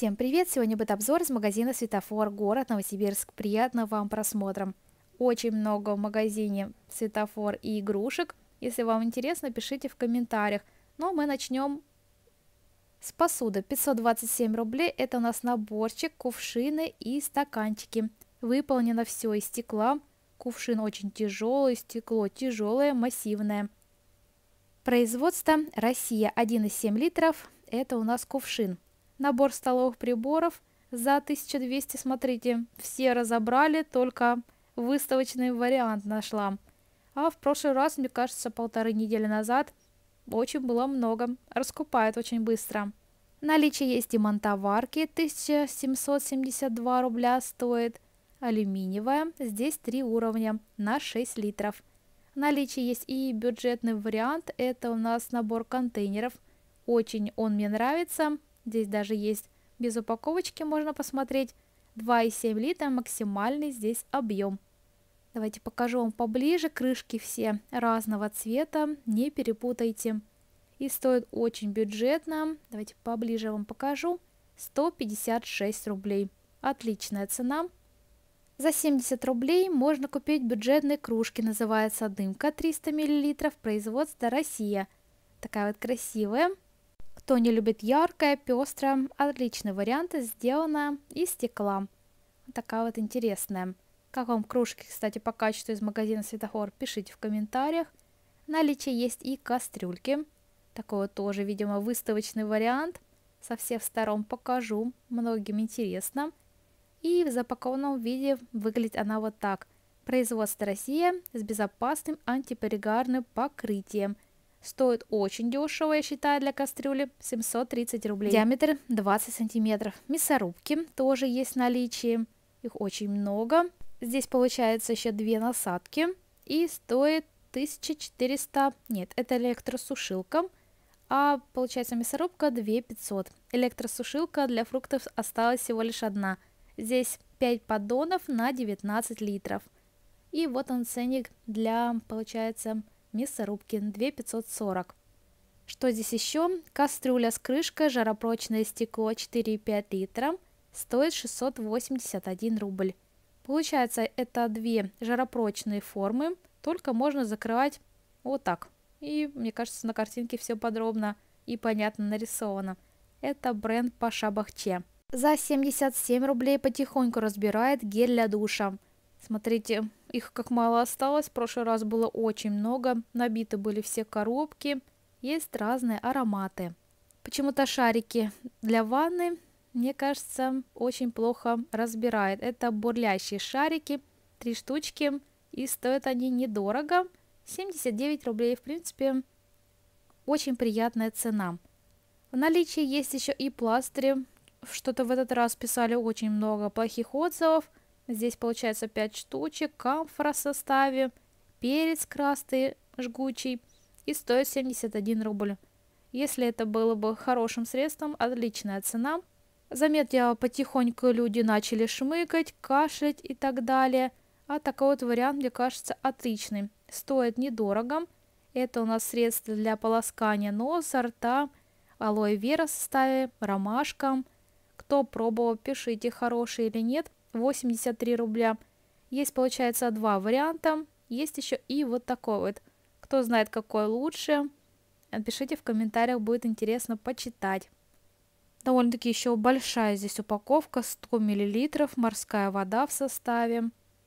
Всем привет! Сегодня будет обзор из магазина «Светофор. Город Новосибирск». Приятного вам просмотра! Очень много в магазине «Светофор» и игрушек. Если вам интересно, пишите в комментариях. Но ну, а мы начнем с посуды. 527 рублей – это у нас наборчик, кувшины и стаканчики. Выполнено все из стекла. Кувшин очень тяжелый, стекло тяжелое, массивное. Производство Россия 1,7 литров. Это у нас кувшин набор столовых приборов за 1200, смотрите, все разобрали, только выставочный вариант нашла. А в прошлый раз, мне кажется, полторы недели назад очень было много, раскупают очень быстро. Наличие есть и монтоварки, 1772 рубля стоит, алюминиевая, здесь три уровня на 6 литров. Наличие есть и бюджетный вариант, это у нас набор контейнеров, очень он мне нравится, Здесь даже есть без упаковочки, можно посмотреть. 2,7 литра максимальный здесь объем. Давайте покажу вам поближе. Крышки все разного цвета, не перепутайте. И стоит очень бюджетно. Давайте поближе вам покажу. 156 рублей. Отличная цена. За 70 рублей можно купить бюджетные кружки, называется дымка 300 мл, производство Россия. Такая вот красивая, кто не любит яркое, пестрое, отличный вариант, сделано из стекла. такая вот интересная. Как вам кружки, кстати, по качеству из магазина Светофор, пишите в комментариях. Наличие есть и кастрюльки. Такой вот тоже, видимо, выставочный вариант. Со всех сторон покажу, многим интересно. И в запакованном виде выглядит она вот так. Производство Россия с безопасным антипригарным покрытием – Стоит очень дешево, я считаю, для кастрюли 730 рублей. Диаметр 20 сантиметров. Мясорубки тоже есть в наличии. Их очень много. Здесь получается еще две насадки. И стоит 1400, нет, это электросушилка, а получается мясорубка 2500. Электросушилка для фруктов осталась всего лишь одна. Здесь 5 поддонов на 19 литров. И вот он ценник для, получается, Мисс Рубкин, 2540. Что здесь еще? Кастрюля с крышкой, жаропрочное стекло 4,5 литра, стоит 681 рубль. Получается, это две жаропрочные формы, только можно закрывать вот так. И, мне кажется, на картинке все подробно и понятно нарисовано. Это бренд Паша Бахче. За 77 рублей потихоньку разбирает гель для душа. Смотрите, их как мало осталось, в прошлый раз было очень много, набиты были все коробки, есть разные ароматы. Почему-то шарики для ванны, мне кажется, очень плохо разбирает. Это бурлящие шарики, три штучки, и стоят они недорого, 79 рублей, в принципе, очень приятная цена. В наличии есть еще и пластыри, что-то в этот раз писали очень много плохих отзывов, Здесь получается 5 штучек, камфора в составе, перец красный жгучий и стоит 71 рубль. Если это было бы хорошим средством, отличная цена. Заметьте, а потихоньку люди начали шмыкать, кашлять и так далее. А такой вот вариант, мне кажется, отличный. Стоит недорого. Это у нас средство для полоскания носа, рта, алоэ вера в составе, ромашка. Кто пробовал, пишите, хороший или нет – 83 рубля. Есть, получается, два варианта. Есть еще и вот такой вот. Кто знает, какой лучше, напишите в комментариях, будет интересно почитать. Довольно-таки еще большая здесь упаковка, 100 мл, морская вода в составе.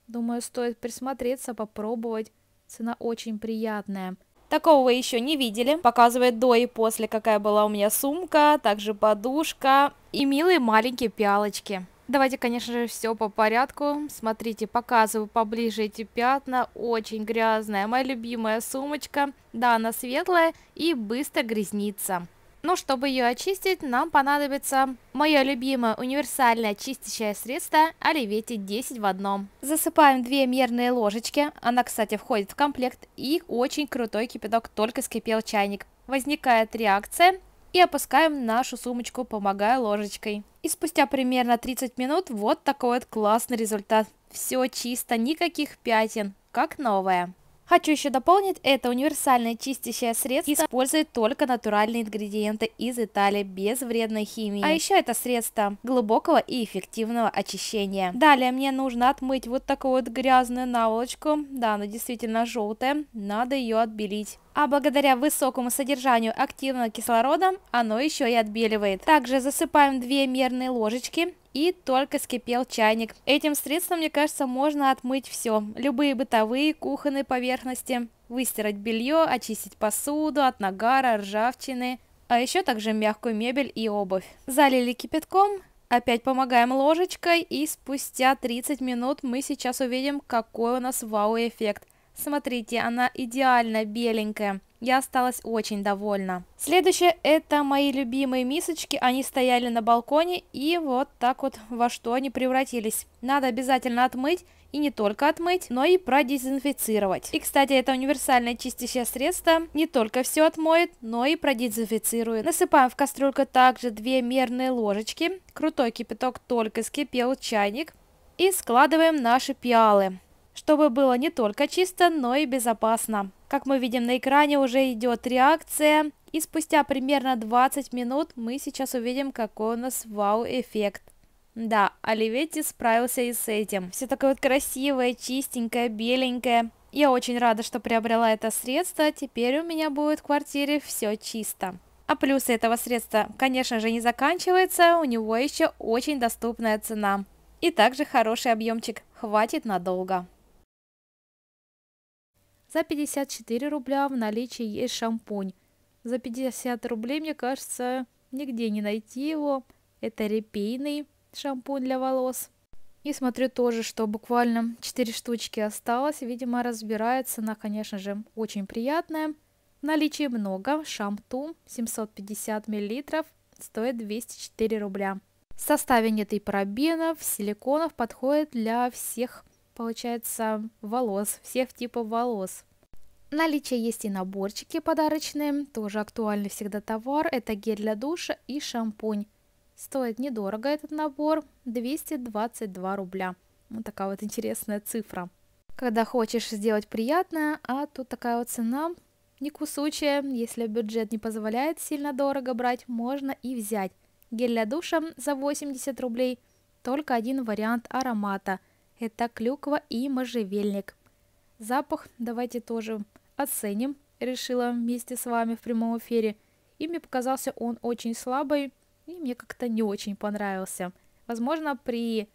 Думаю, стоит присмотреться, попробовать. Цена очень приятная. Такого вы еще не видели. Показывает до и после, какая была у меня сумка, также подушка и милые маленькие пиалочки. Давайте, конечно же, все по порядку. Смотрите, показываю поближе эти пятна. Очень грязная. Моя любимая сумочка. Да, она светлая и быстро грязнится. Но чтобы ее очистить, нам понадобится мое любимое универсальное чистящее средство Оливети 10 в одном. Засыпаем 2 мерные ложечки, она, кстати, входит в комплект, и очень крутой кипяток, только скипел чайник. Возникает реакция, и опускаем нашу сумочку, помогая ложечкой. И спустя примерно 30 минут вот такой вот классный результат. Все чисто, никаких пятен, как новое. Хочу еще дополнить, это универсальное чистящее средство использует только натуральные ингредиенты из Италии, без вредной химии. А еще это средство глубокого и эффективного очищения. Далее мне нужно отмыть вот такую вот грязную наволочку, да, она действительно желтая, надо ее отбелить а благодаря высокому содержанию активного кислорода оно еще и отбеливает. Также засыпаем 2 мерные ложечки и только скипел чайник. Этим средством, мне кажется, можно отмыть все. Любые бытовые, кухонные поверхности, выстирать белье, очистить посуду от нагара, ржавчины, а еще также мягкую мебель и обувь. Залили кипятком, Опять помогаем ложечкой и спустя 30 минут мы сейчас увидим, какой у нас вау-эффект. Смотрите, она идеально беленькая. Я осталась очень довольна. Следующее это мои любимые мисочки. Они стояли на балконе и вот так вот во что они превратились. Надо обязательно отмыть и не только отмыть, но и продезинфицировать. И, кстати, это универсальное чистящее средство не только все отмоет, но и продезинфицирует. Насыпаем в кастрюльку также две мерные ложечки. Крутой кипяток только скипел чайник. И складываем наши пиалы чтобы было не только чисто, но и безопасно. Как мы видим на экране уже идет реакция, и спустя примерно 20 минут мы сейчас увидим, какой у нас вау-эффект. Да, Оливетти справился и с этим. Все такое вот красивое, чистенькое, беленькое. Я очень рада, что приобрела это средство, теперь у меня будет в квартире все чисто. А плюсы этого средства, конечно же, не заканчиваются, у него еще очень доступная цена. И также хороший объемчик, хватит надолго. За 54 рубля в наличии есть шампунь. За 50 рублей, мне кажется, нигде не найти его. Это репейный шампунь для волос. И смотрю тоже, что буквально 4 штучки осталось. Видимо, разбирается она, конечно же, очень приятная. В наличии много. Шамтум 750 мл стоит 204 рубля. В составе нет и парабенов, силиконов, подходит для всех получается, волос, всех типов волос. Наличие есть и наборчики подарочные, тоже актуальный всегда товар. Это гель для душа и шампунь. Стоит недорого этот набор, 222 рубля. Вот такая вот интересная цифра. Когда хочешь сделать приятное, а тут такая вот цена, не кусучая, если бюджет не позволяет сильно дорого брать, можно и взять. Гель для душа за 80 рублей, только один вариант аромата – это клюква и можжевельник. Запах давайте тоже оценим, решила вместе с вами в прямом эфире. И мне показался он очень слабый, и мне как-то не очень понравился. Возможно, при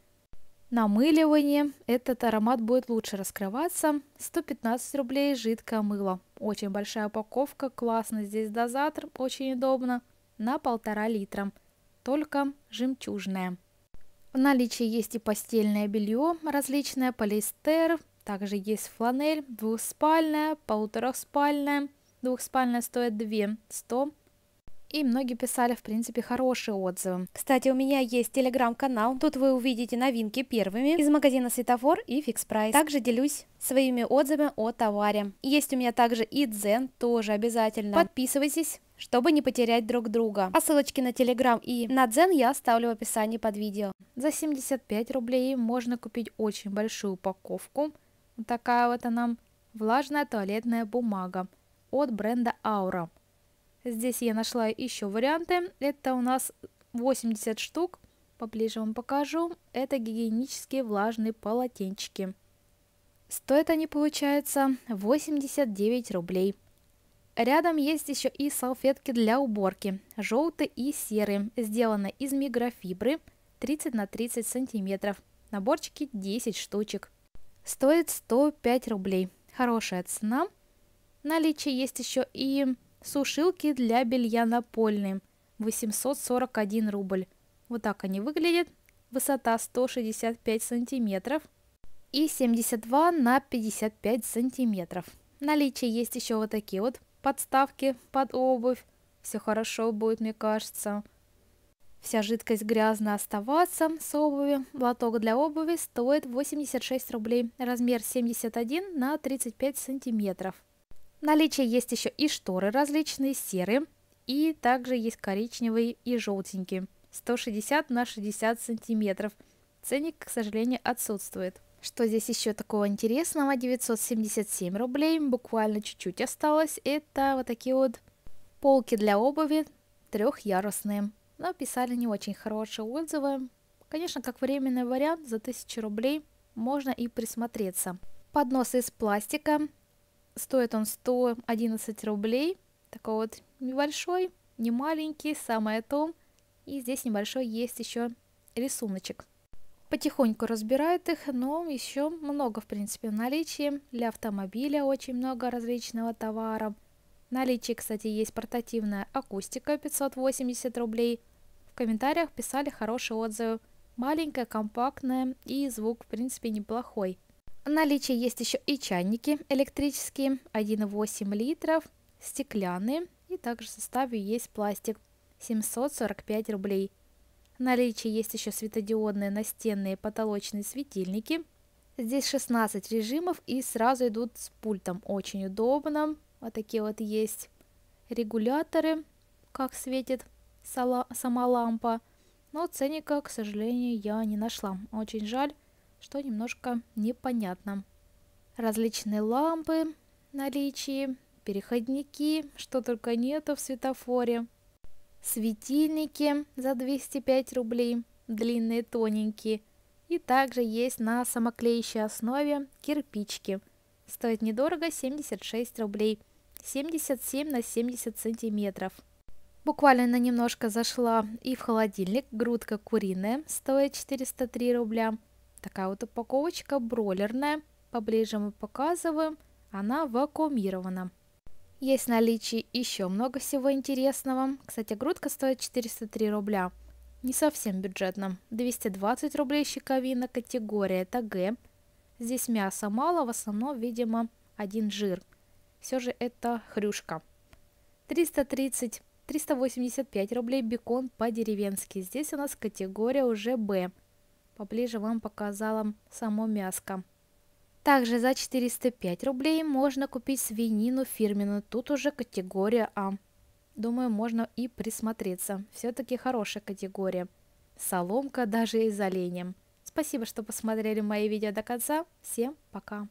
намыливании этот аромат будет лучше раскрываться. 115 рублей жидкое мыло. Очень большая упаковка, классно здесь дозатор, очень удобно. На полтора литра. Только жемчужное. В наличии есть и постельное белье, различное полиэстер, также есть фланель, двухспальная, полутораспальная. Двухспальная стоит 2 100, и многие писали, в принципе, хорошие отзывы. Кстати, у меня есть телеграм-канал, тут вы увидите новинки первыми из магазина Светофор и Фикс Прайс. Также делюсь своими отзывами о товаре. Есть у меня также и Дзен, тоже обязательно. Подписывайтесь, чтобы не потерять друг друга. А ссылочки на Телеграм и на Дзен я оставлю в описании под видео. За 75 рублей можно купить очень большую упаковку. Вот такая вот она. Влажная туалетная бумага от бренда Аура. Здесь я нашла еще варианты. Это у нас 80 штук. Поближе вам покажу. Это гигиенические влажные полотенчики. Стоят они, получается, 89 рублей. Рядом есть еще и салфетки для уборки, желтые и серые, сделаны из микрофибры 30 на 30 сантиметров. Наборчики 10 штучек. Стоит 105 рублей. Хорошая цена. В наличии есть еще и Сушилки для белья напольные. 841 рубль. Вот так они выглядят. Высота 165 сантиметров и 72 на 55 сантиметров. В наличии есть еще вот такие вот подставки под обувь. Все хорошо будет, мне кажется. Вся жидкость грязная оставаться с обуви. Лоток для обуви стоит 86 рублей. Размер 71 на 35 сантиметров наличии есть еще и шторы различные, серые, и также есть коричневые и желтенькие, 160 на 60 сантиметров. Ценник, к сожалению, отсутствует. Что здесь еще такого интересного? 977 рублей, буквально чуть-чуть осталось. Это вот такие вот полки для обуви трехъярусные. Но писали не очень хорошие отзывы. Конечно, как временный вариант за 1000 рублей можно и присмотреться. Подносы из пластика Стоит он 111 рублей. Такой вот небольшой, не маленький, самое то. И здесь небольшой есть еще рисуночек. Потихоньку разбирают их, но еще много, в принципе, в наличии. Для автомобиля очень много различного товара. В наличии, кстати, есть портативная акустика 580 рублей. В комментариях писали хорошие отзывы. Маленькая, компактная и звук, в принципе, неплохой. В наличии есть еще и чайники электрические 1,8 литров, стеклянные и также в составе есть пластик 745 рублей. В наличии есть еще светодиодные настенные потолочные светильники. Здесь 16 режимов и сразу идут с пультом, очень удобно. Вот такие вот есть регуляторы, как светит сама лампа. Но ценника, к сожалению, я не нашла. Очень жаль что немножко непонятно. Различные лампы наличии, переходники, что только нету в светофоре, светильники за 205 рублей, длинные тоненькие, и также есть на самоклеящей основе кирпички. Стоит недорого 76 рублей, 77 на 70 сантиметров. Буквально немножко зашла и в холодильник грудка куриная, стоит 403 рубля. Такая вот упаковочка бройлерная. Поближе мы показываем. Она вакуумирована. Есть наличие еще много всего интересного. Кстати, грудка стоит 403 рубля. Не совсем бюджетно. 220 рублей щековина, категория это Г. Здесь мяса мало, в основном, видимо, один жир. Все же это хрюшка. 330, 385 рублей бекон по-деревенски. Здесь у нас категория уже Б. Поближе вам показала само мяско. Также за 405 рублей можно купить свинину фирменную. Тут уже категория А. Думаю, можно и присмотреться. Все-таки хорошая категория. Соломка даже из оленя. Спасибо, что посмотрели мои видео до конца. Всем пока!